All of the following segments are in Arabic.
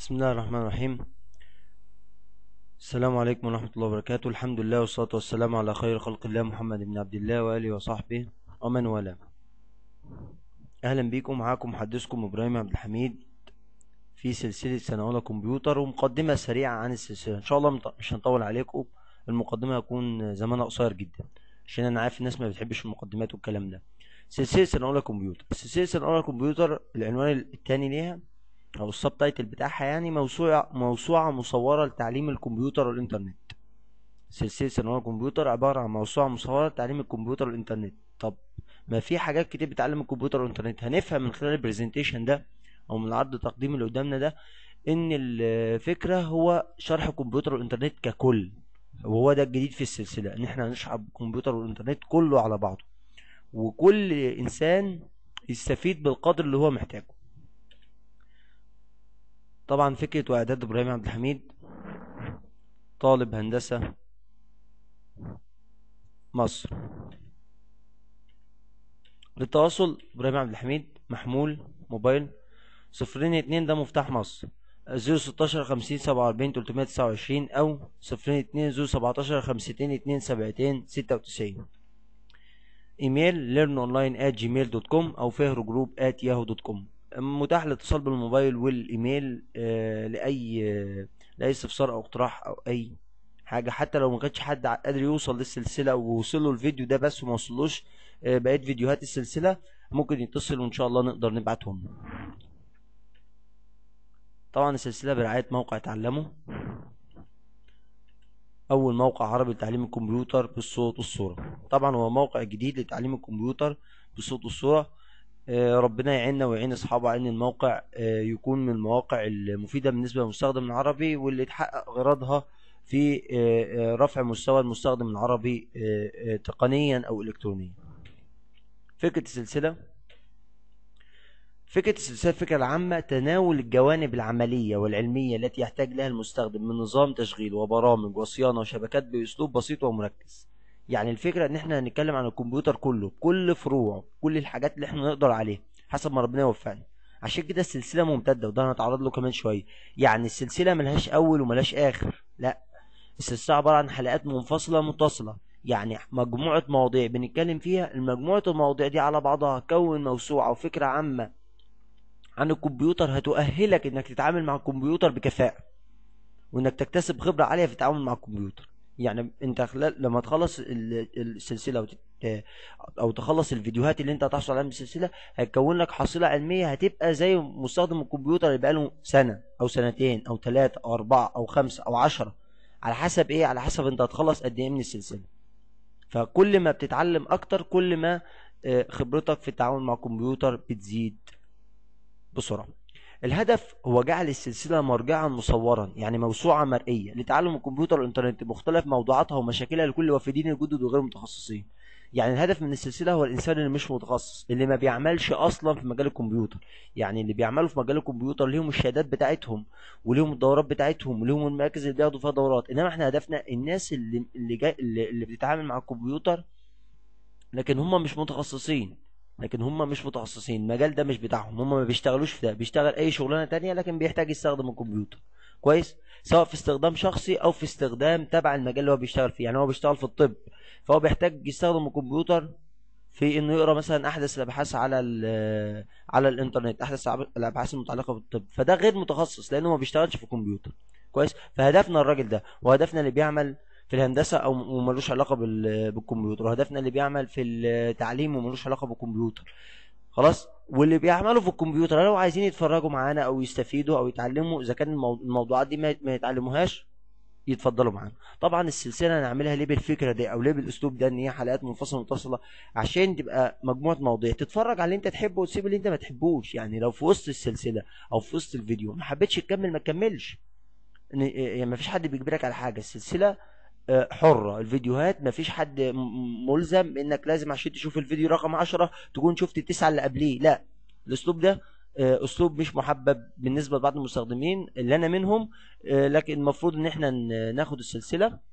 بسم الله الرحمن الرحيم السلام عليكم ورحمة الله وبركاته الحمد لله والصلاة والسلام على خير خلق الله محمد بن عبد الله وآله وصحبه ومن والاه أهلا بيكم معاكم محدثكم إبراهيم عبد الحميد في سلسلة سنة أولى كمبيوتر ومقدمة سريعة عن السلسلة إن شاء الله مش هنطول عليكم المقدمة هتكون زمانها قصير جدا عشان أنا عارف الناس ما بتحبش المقدمات والكلام ده سلسلة سنة أولى كمبيوتر سلسلة سنة أولى كمبيوتر العنوان التاني ليها او السب تايتل بتاعها يعني موسوعة موسوعة مصورة لتعليم الكمبيوتر والانترنت سلسلة سنوات الكمبيوتر عبارة عن موسوعة مصورة لتعليم الكمبيوتر والانترنت طب ما في حاجات كتير بتعلم الكمبيوتر والانترنت هنفهم من خلال البرزنتيشن ده او من العرض التقديمي اللي قدامنا ده ان الفكرة هو شرح الكمبيوتر والانترنت ككل وهو ده الجديد في السلسلة ان احنا هنشرح الكمبيوتر والانترنت كله على بعضه وكل انسان يستفيد بالقدر اللي هو محتاجه طبعا فكرة وإعداد إبراهيم عبد الحميد طالب هندسة مصر للتواصل إبراهيم عبد الحميد محمول موبايل صفرين اتنين ده مفتاح مصر زيرو ستاشر خمسين سبعة وأربعين تلتمية تسعة وعشرين أو صفرين اتنين زيرو سبعتاشر خمستين اتنين سبعتين ستة وتسعين ايميل learnonline at gmail.com او فهر جروب at yahoo.com متاح الاتصال بالموبايل والايميل آه، لاي آه، لاي استفسار او اقتراح او اي حاجه حتى لو ما كانش حد قادر يوصل للسلسله له الفيديو ده بس وما وصلوش آه، بقيه فيديوهات السلسله ممكن يتصل وان شاء الله نقدر نبعتهم طبعا السلسله برعايه موقع تعلمه اول موقع عربي لتعليم الكمبيوتر بالصوت والصوره طبعا هو موقع جديد لتعليم الكمبيوتر بالصوت والصوره آه، ربنا يعيننا ويعين اصحابه ان الموقع آه، يكون من المواقع المفيده بالنسبه للمستخدم العربي واللي تحقق غرضها في آه، رفع مستوى المستخدم العربي تقنيا او الكترونيا فكره السلسله فكره السلسله الفكره العامه تناول الجوانب العمليه والعلميه التي يحتاج لها المستخدم من نظام تشغيل وبرامج وصيانه وشبكات باسلوب بسيط ومركز يعني الفكرة ان احنا هنتكلم عن الكمبيوتر كله كل فروعه كل الحاجات اللي احنا نقدر عليها حسب ما ربنا يوفقنا عشان كده السلسلة ممتدة وده هنتعرض له كمان شوية يعني السلسلة ملهاش اول وملهاش اخر لا السلسلة عبارة عن حلقات منفصلة متصلة يعني مجموعة مواضيع بنتكلم فيها المجموعة المواضيع دي على بعضها كون موسوعة وفكرة عامة عن الكمبيوتر هتؤهلك انك تتعامل مع الكمبيوتر بكفاءة وانك تكتسب خبرة عالية في التعامل مع الكمبيوتر يعني انت خلال لما تخلص السلسله او تخلص الفيديوهات اللي انت هتحصل عليها من السلسله هتكون لك حصيله علميه هتبقى زي مستخدم الكمبيوتر اللي بقاله سنه او سنتين او ثلاثه او اربعه او خمسه او عشرة على حسب ايه على حسب انت هتخلص قد ايه من السلسله فكل ما بتتعلم اكتر كل ما آه، خبرتك في التعامل مع الكمبيوتر بتزيد بسرعه الهدف هو جعل السلسلة مرجعا مصورا يعني موسوعة مرئية لتعلم الكمبيوتر والإنترنت بمختلف موضوعاتها ومشاكلها لكل وافدين الجدد وغير المتخصصين يعني الهدف من السلسلة هو الإنسان اللي مش متخصص اللي ما بيعملش أصلا في مجال الكمبيوتر يعني اللي بيعملوا في مجال الكمبيوتر ليهم الشهادات بتاعتهم وليهم الدورات بتاعتهم وليهم المراكز اللي بياخدوا فيها دورات إنما إحنا هدفنا الناس اللي اللي, جاي اللي بتتعامل مع الكمبيوتر لكن هم مش متخصصين لكن هم مش متخصصين المجال ده مش بتاعهم هم ما بيشتغلوش في ده بيشتغل اي شغلانه تانية لكن بيحتاج يستخدم الكمبيوتر كويس سواء في استخدام شخصي او في استخدام تبع المجال اللي هو بيشتغل فيه يعني هو بيشتغل في الطب فهو بيحتاج يستخدم الكمبيوتر في انه يقرا مثلا احدث الابحاث على آه، على الانترنت احدث الابحاث المتعلقه بالطب فده غير متخصص لانه ما بيشتغلش في الكمبيوتر كويس فهدفنا الراجل ده وهدفنا اللي بيعمل في الهندسه او ملوش علاقه بالكمبيوتر وهدفنا اللي بيعمل في التعليم وملوش علاقه بالكمبيوتر خلاص واللي بيعملوا في الكمبيوتر لو عايزين يتفرجوا معانا او يستفيدوا او يتعلموا اذا كان الموضوعات دي ما يتعلموهاش يتفضلوا معانا طبعا السلسله هنعملها ليه بالفكره دي او ليه بالاسلوب ده ان هي حلقات منفصله متصله عشان تبقى مجموعه مواضيع تتفرج على اللي انت تحبه وتسيب اللي انت ما تحبوش يعني لو في وسط السلسله او في وسط الفيديو ما حبيتش تكمل ما تكملش إيه، يعني ما فيش حد بيجبرك على حاجه السلسله آه، حرة الفيديوهات مفيش حد ملزم انك لازم عشان تشوف الفيديو رقم عشرة تكون شفت التسعة اللي قبليه لا الاسلوب ده آه، اسلوب مش محبب بالنسبة لبعض المستخدمين اللي انا منهم آه، لكن المفروض ان احنا ناخد السلسلة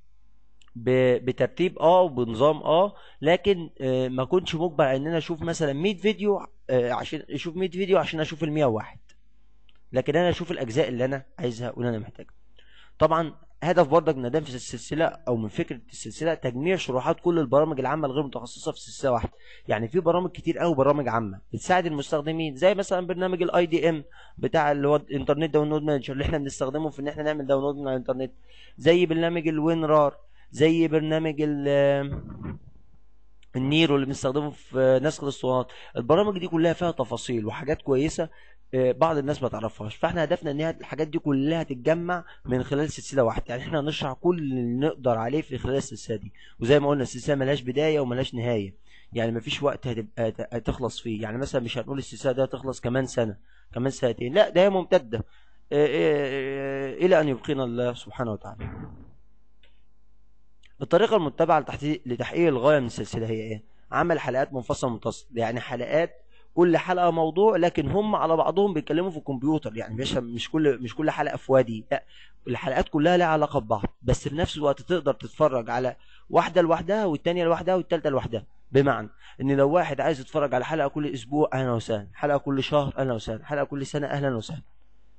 بترتيب اه وبنظام اه لكن ما كنتش مجبر ان انا اشوف مثلا 100 فيديو عشان اشوف 100 فيديو عشان اشوف ال 101 لكن انا اشوف الاجزاء اللي انا عايزها واللي انا محتاجها طبعا هدف برضك من اداء في السلسله او من فكره السلسله تجميع شروحات كل البرامج العامه الغير متخصصه في سلسله واحده يعني في برامج كتير قوي برامج عامه بتساعد المستخدمين زي مثلا برنامج الاي دي ام بتاع اللي هو انترنت داونلود مانجر اللي احنا بنستخدمه في ان احنا نعمل داونلود من الانترنت زي برنامج الوين رار زي برنامج ال النيرو اللي بنستخدمه في نسخ الاسطوانات البرامج دي كلها فيها تفاصيل وحاجات كويسه آه، بعض الناس ما تعرفهاش فاحنا هدفنا ان الحاجات دي كلها تتجمع من خلال سلسله واحده يعني احنا هنشرح كل اللي نقدر عليه في خلال السلسله دي وزي ما قلنا السلسله ملهاش بدايه وملهاش نهايه يعني مفيش وقت هتبقى هتخلص آه، آه، فيه يعني مثلا مش هنقول السلسله دي هتخلص كمان سنه كمان سنتين لا ده هي ممتده الى ان يبقينا الله سبحانه وتعالى الطريقه المتبعه لتحقيق الغايه من السلسله هي ايه عمل حلقات منفصله متصله يعني حلقات كل حلقه موضوع لكن هم على بعضهم بيتكلموا في الكمبيوتر يعني مش مش كل مش كل حلقه في وادي لا الحلقات كلها لها علاقه ببعض بس في نفس الوقت تقدر تتفرج على واحده لوحدها والثانيه لوحدها والثالثه لوحدها بمعنى ان لو واحد عايز يتفرج على حلقه كل اسبوع اهلا وسهلا حلقه كل شهر اهلا وسهلا حلقه كل سنه اهلا وسهلا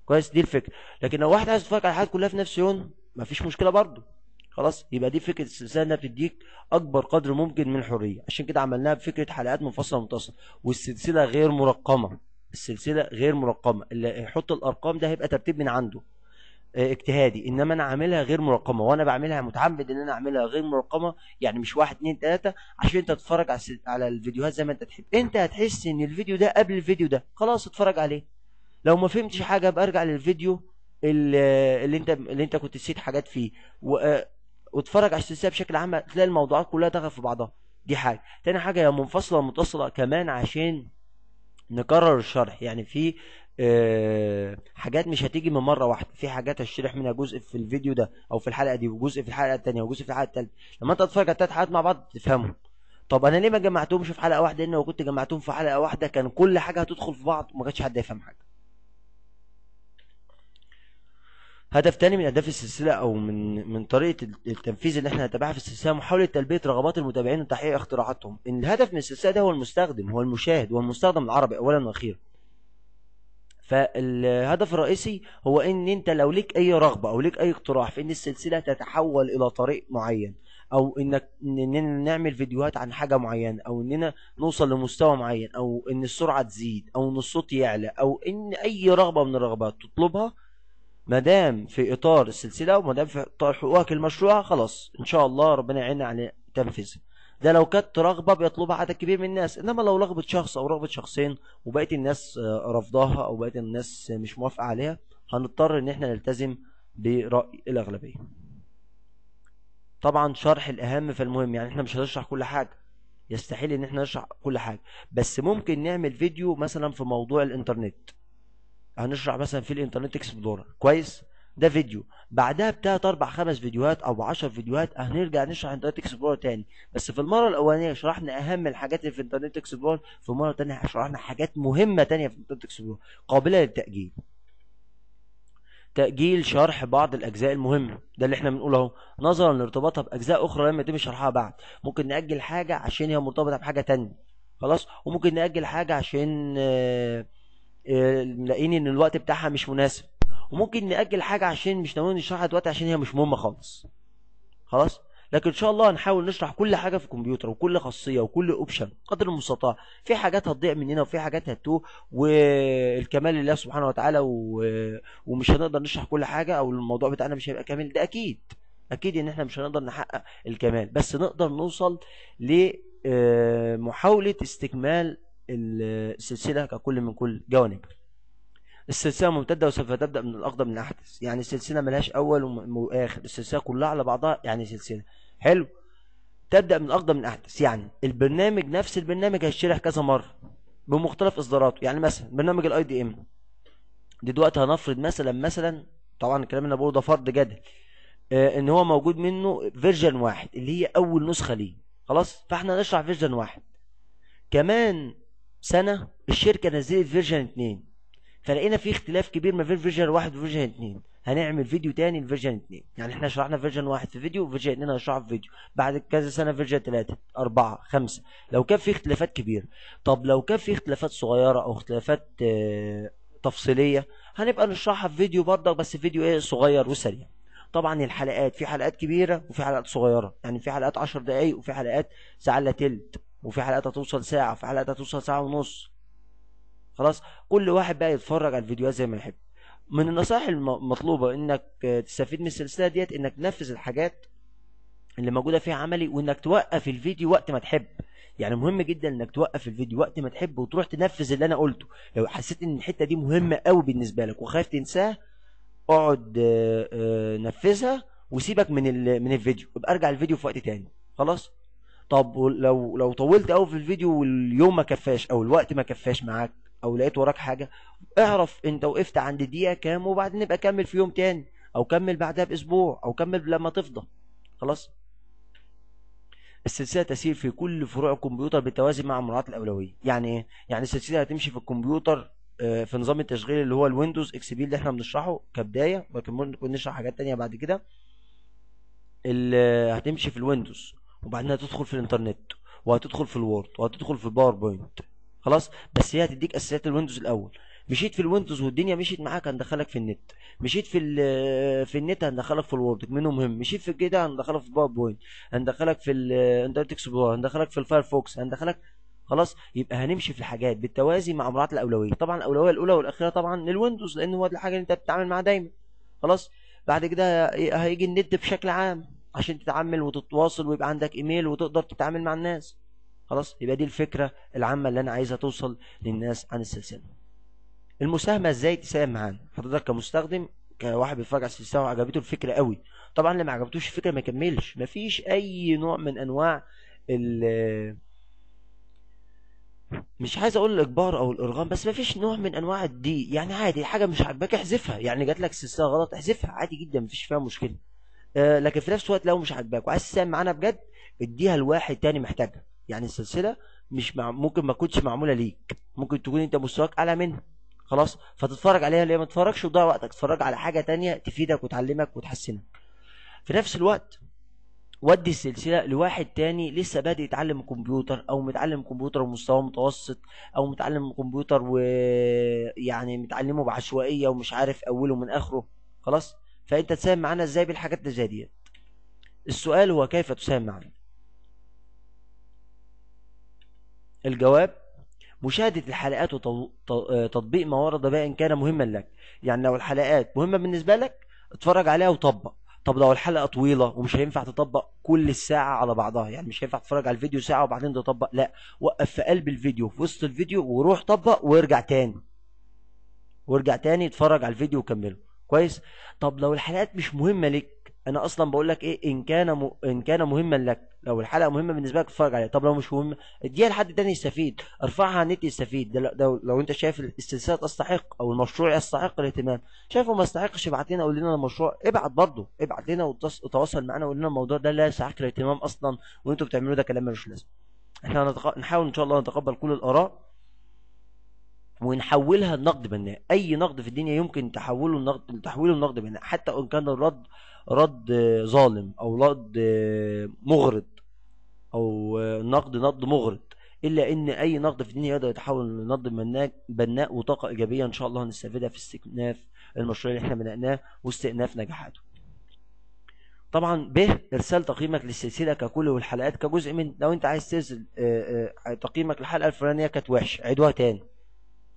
كويس دي الفكره لكن لو واحد عايز يتفرج على الحلقات كلها في نفس يوم مفيش مشكله برضه خلاص يبقى دي فكره السلسله انها بتديك اكبر قدر ممكن من الحريه عشان كده عملناها بفكره حلقات منفصله متصله والسلسله غير مرقمه السلسله غير مرقمه اللي يحط الارقام ده هيبقى ترتيب من عنده آه، اجتهادي انما انا عاملها غير مرقمه وانا بعملها متعمد ان انا اعملها غير مرقمه يعني مش واحد اتنين تلاته عشان انت تتفرج على على الفيديوهات زي ما انت تحب انت هتحس ان الفيديو ده قبل الفيديو ده خلاص اتفرج عليه لو ما فهمتش حاجه ارجع للفيديو اللي انت اللي انت كنت نسيت حاجات فيه آه، واتفرج على السلسله بشكل عام هتلاقي الموضوعات كلها دخلت في بعضها دي حاجه تاني حاجه هي منفصله متصله كمان عشان نكرر الشرح يعني في أه حاجات مش هتيجي من مره واحده في حاجات هشرح منها جزء في الفيديو ده او في الحلقه دي وجزء في الحلقه الثانيه وجزء في الحلقه الثالثه لما انت تتفرج على الثلاث حلقات مع بعض تفهمهم طب انا ليه ما جمعتهمش في حلقه واحده لان لو كنت جمعتهم في حلقه واحده كان كل حاجه هتدخل في بعض وما كانش حد يفهم حاجه هدف تاني من اهداف السلسله او من من طريقه التنفيذ اللي احنا هنتبعها في السلسله محاوله تلبيه رغبات المتابعين وتحقيق اختراعاتهم ان الهدف من السلسله ده هو المستخدم هو المشاهد هو المستخدم العربي اولا واخيرا فالهدف الرئيسي هو ان انت لو ليك اي رغبه او ليك اي اقتراح في ان السلسله تتحول الى طريق معين او انك اننا نعمل فيديوهات عن حاجه معينه او اننا نوصل لمستوى معين او ان السرعه تزيد او ان الصوت يعلى او ان اي رغبه من الرغبات تطلبها ما دام في اطار السلسله وما دام في اطار حقوقك المشروعه خلاص ان شاء الله ربنا يعيننا على تنفيذ ده لو كانت رغبه بيطلبها عدد كبير من الناس انما لو رغبه شخص او رغبه شخصين وبقيه الناس آه، رافضاها او بقيه الناس مش موافقه عليها هنضطر ان احنا نلتزم براي الاغلبيه طبعا شرح الاهم فالمهم يعني احنا مش هنشرح كل حاجه يستحيل ان احنا نشرح كل حاجه بس ممكن نعمل فيديو مثلا في موضوع الانترنت هنشرح مثلا في الانترنت اكسبلورر كويس ده فيديو بعدها بتلات اربع خمس فيديوهات او 10 فيديوهات هنرجع نشرح انترنت اكسبلورر تاني بس في المره الاولانيه شرحنا اهم الحاجات اللي في انترنت اكسبلورر في المره الثانيه شرحنا حاجات مهمه تانيه في انترنت اكسبلورر قابله للتاجيل تأجيل شرح بعض الأجزاء المهمة ده اللي احنا بنقول اهو نظرا لارتباطها بأجزاء أخرى لما يتم شرحها بعد ممكن نأجل حاجة عشان هي مرتبطة بحاجة تانية خلاص وممكن نأجل حاجة عشان آه ملاقيني آه، ان الوقت بتاعها مش مناسب وممكن نأجل حاجة عشان مش ناويين نشرحها دلوقتي عشان هي مش مهمة خالص خلاص لكن ان شاء الله هنحاول نشرح كل حاجه في الكمبيوتر وكل خاصيه وكل اوبشن قدر المستطاع في حاجات هتضيع مننا وفي حاجات هتتوه والكمال لله سبحانه وتعالى و... ومش هنقدر نشرح كل حاجه او الموضوع بتاعنا مش هيبقى كامل ده اكيد اكيد ان احنا مش هنقدر نحقق الكمال بس نقدر نوصل ل آه، محاوله استكمال السلسلة ككل من كل جوانب السلسلة ممتدة وسوف تبدأ من الأقدم للأحدث يعني السلسلة ملهاش أول وآخر السلسلة كلها على بعضها يعني سلسلة حلو تبدأ من الأقدم للأحدث يعني البرنامج نفس البرنامج هيشرح كذا مرة بمختلف إصداراته يعني مثلا برنامج الأي دي إم دلوقتي هنفرض مثلا مثلا طبعا الكلام اللي بقوله ده فرض جدل آه ان هو موجود منه فيرجن واحد اللي هي اول نسخه ليه خلاص فاحنا نشرح فيرجن واحد كمان سنة الشركة نزلت فيرجن 2 فلقينا في اختلاف كبير ما بين فيرجن 1 وفيرجن 2 هنعمل فيديو تاني لفيرجن 2 يعني احنا شرحنا فيرجن 1 في فيديو وفيرجن 2 هنشرحه في فيديو بعد كذا سنه فيرجن 3 4 5 لو كان في اختلافات كبيره طب لو كان في اختلافات صغيره او اختلافات آه، تفصيليه هنبقى نشرحها في فيديو برضك بس فيديو ايه صغير وسريع طبعا الحلقات في حلقات كبيره وفي حلقات صغيره يعني في حلقات 10 دقائق وفي حلقات ساعه الا ثلث وفي حلقات هتوصل ساعة وفي حلقات هتوصل ساعة ونص خلاص كل واحد بقى يتفرج على الفيديوهات زي ما يحب من النصائح المطلوبة انك تستفيد من السلسلة ديت انك تنفذ الحاجات اللي موجودة فيها عملي وانك توقف الفيديو وقت ما تحب يعني مهم جدا انك توقف الفيديو وقت ما تحب وتروح تنفذ اللي انا قلته لو حسيت ان الحتة دي مهمة قوي بالنسبة لك وخايف تنساها اقعد آه، آه، نفذها وسيبك من من الفيديو ابقى ارجع الفيديو في وقت تاني خلاص طب لو لو طولت قوي في الفيديو واليوم ما كفاش او الوقت ما كفاش معاك او لقيت وراك حاجه اعرف انت وقفت عند دقيقه كام وبعدين نبقى كمل في يوم تاني او كمل بعدها باسبوع او كمل لما تفضى خلاص السلسله تسير في كل فروع الكمبيوتر بالتوازي مع مراعاه الاولويه يعني ايه يعني السلسله هتمشي في الكمبيوتر آه، في نظام التشغيل اللي هو الويندوز اكس بي اللي احنا بنشرحه كبدايه ولكن ممكن نشرح حاجات تانية بعد كده هتمشي في الويندوز وبعدين هتدخل في الانترنت وهتدخل في الوورد وهتدخل في الباوربوينت خلاص بس هي هتديك اساسيات الويندوز الاول مشيت في الويندوز والدنيا مشيت معاك هندخلك في النت مشيت في في النت هندخلك في الوورد منه مهم مشيت في كده هندخلك في باوربوينت هندخلك في الانترنت اكسبلورر هندخلك في الفايرفوكس هندخلك خلاص يبقى هنمشي في الحاجات بالتوازي مع مراعاه الاولويه طبعا الاولويه الاولى والاخيره طبعا للويندوز لان هو الحاجه اللي انت بتتعامل معاها دايما خلاص بعد كده هيجي النت بشكل عام عشان تتعامل وتتواصل ويبقى عندك ايميل وتقدر تتعامل مع الناس خلاص يبقى دي الفكرة العامة اللي انا عايزها توصل للناس عن السلسلة المساهمة ازاي تساهم معانا حضرتك كمستخدم كواحد بيتفرج على السلسلة وعجبته الفكرة قوي طبعا اللي ما عجبتوش الفكرة ما يكملش مفيش اي نوع من انواع ال مش عايز اقول الاجبار او الارغام بس مفيش نوع من انواع الضيق يعني عادي حاجه مش عاجباك احذفها يعني جات لك سلسله غلط احذفها عادي جدا مفيش فيها مشكله آه، لكن في نفس الوقت لو مش عاجباك وعايز تساهم معانا بجد اديها لواحد تاني محتاجها يعني السلسله مش مع... ممكن ما تكونش معموله ليك ممكن تكون انت مستواك اعلى منها خلاص فتتفرج عليها ليه ما تتفرجش وتضيع وقتك تتفرج على حاجه تانية تفيدك وتعلمك وتحسنك في نفس الوقت ودي السلسلة لواحد تاني لسه بادئ يتعلم كمبيوتر او متعلم كمبيوتر ومستوى متوسط او متعلم كمبيوتر ويعني متعلمه بعشوائية ومش عارف اوله من اخره خلاص فانت تساهم معانا ازاي بالحاجات دي زي ديت السؤال هو كيف تساهم معنا الجواب مشاهدة الحلقات وتطبيق ما ورد بها إن كان مهما لك يعني لو الحلقات مهمة بالنسبة لك اتفرج عليها وطبق طب لو الحلقة طويلة ومش هينفع تطبق كل الساعة على بعضها يعني مش هينفع تتفرج على الفيديو ساعة وبعدين تطبق لا وقف في قلب الفيديو في وسط الفيديو وروح طبق وارجع تاني وارجع تاني اتفرج على الفيديو وكمله كويس طب لو الحلقات مش مهمه لك انا اصلا بقول لك ايه ان كان م... ان كان مهما لك لو الحلقه مهمه بالنسبه لك اتفرج عليها طب لو مش مهمه اديها لحد تاني يستفيد ارفعها على النت يستفيد ده لو, لو انت شايف السلسله تستحق او المشروع يستحق الاهتمام شايفه ما يستحقش ابعت لنا قول لنا المشروع ابعت برضه ابعت لنا وتواصل معانا وقول لنا الموضوع ده لا يستحق الاهتمام اصلا وانتوا بتعملوا ده كلام ملوش لازمه احنا هنتق... نحاول ان شاء الله نتقبل كل الاراء ونحولها لنقد بناء اي نقد في الدنيا يمكن تحوله لنقد تحويله لنقد بناء حتى وان كان الرد رد ظالم او رد مغرض او نقد نقد مغرض الا ان اي نقد في الدنيا يقدر يتحول لنقد بناء بناء وطاقه ايجابيه ان شاء الله هنستفيدها في استئناف المشروع اللي احنا بنأناه واستئناف نجاحاته طبعا ب ارسال تقييمك للسلسله ككل والحلقات كجزء من لو انت عايز ترسل آه، آه، تقييمك للحلقه الفلانيه كانت وحشه عيدوها تاني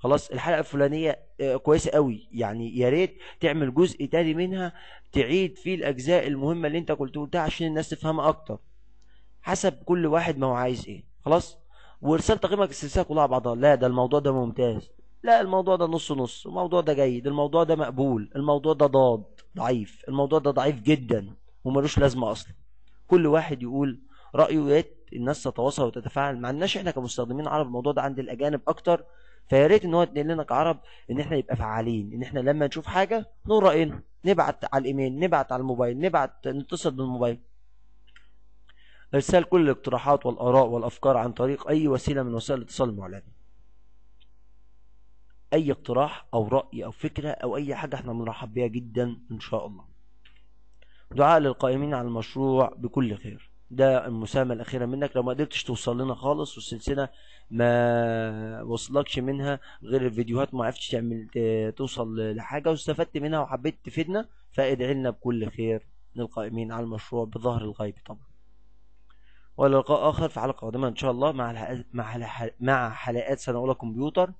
خلاص الحلقه الفلانيه آه، كويسه قوي يعني يا ريت تعمل جزء تاني منها تعيد فيه الاجزاء المهمه اللي انت قلت قلتها عشان الناس تفهمها اكتر حسب كل واحد ما هو عايز ايه خلاص وارسال تقييمك السلسله كلها على بعضها لا ده الموضوع ده ممتاز لا الموضوع ده نص نص الموضوع ده جيد الموضوع ده مقبول الموضوع ده ضاد ضعيف الموضوع ده ضعيف جدا وملوش لازمه اصلا كل واحد يقول رايه يا الناس تتواصل وتتفاعل مع الناس احنا كمستخدمين عرب الموضوع ده عند الاجانب اكتر فيا ريت ان هو يتنقل لنا كعرب ان احنا يبقى فعالين ان احنا لما نشوف حاجه نقول راينا نبعت على الايميل نبعت على الموبايل نبعت نتصل بالموبايل ارسال كل الاقتراحات والاراء والافكار عن طريق اي وسيله من وسائل الاتصال المعلنه اي اقتراح او راي او فكره او اي حاجه احنا بنرحب بيها جدا ان شاء الله دعاء للقائمين على المشروع بكل خير ده المساهمة الأخيرة منك لو ما قدرتش توصل لنا خالص والسلسلة ما وصلكش منها غير الفيديوهات ما عرفتش تعمل آه، توصل لحاجة واستفدت منها وحبيت تفيدنا فادعي لنا بكل خير للقائمين على المشروع بظهر الغيب طبعا ولقاء آخر في حلقة قادمة إن شاء الله مع الح... مع الح... مع حلقات سنة أولى كمبيوتر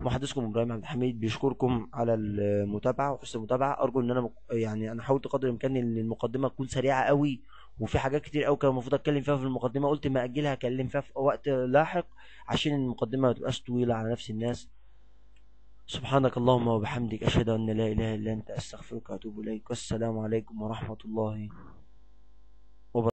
محدثكم ابراهيم عبد الحميد بيشكركم على المتابعه وحسن المتابعه ارجو ان انا يعني انا حاولت قدر الامكان ان المقدمه تكون سريعه قوي وفي حاجات كتير قوي كان المفروض اتكلم فيها في المقدمه قلت ما اجلها اكلم فيها في وقت لاحق عشان المقدمه ما تبقاش طويله على نفس الناس سبحانك اللهم وبحمدك اشهد ان لا اله الا انت استغفرك واتوب اليك والسلام عليكم ورحمه الله